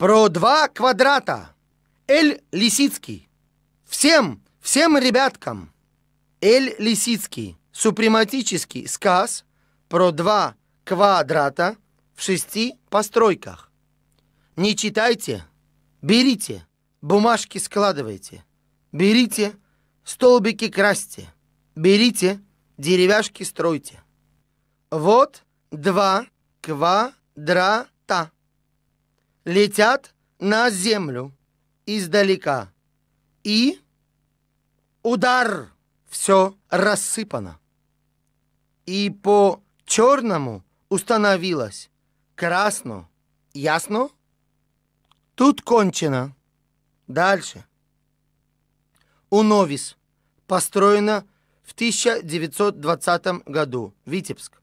про два квадрата. Эль Лисицкий. Всем, всем ребяткам. Эль Лисицкий. Супрематический сказ про два квадрата в шести постройках. Не читайте, берите, бумажки складывайте, берите, столбики красьте, берите, деревяшки стройте. Вот два квадрата летят на землю издалека. И удар! Все рассыпано. И по черному установилось красно. Ясно? Тут кончено. Дальше. У Новис построено в 1920 году. Витебск.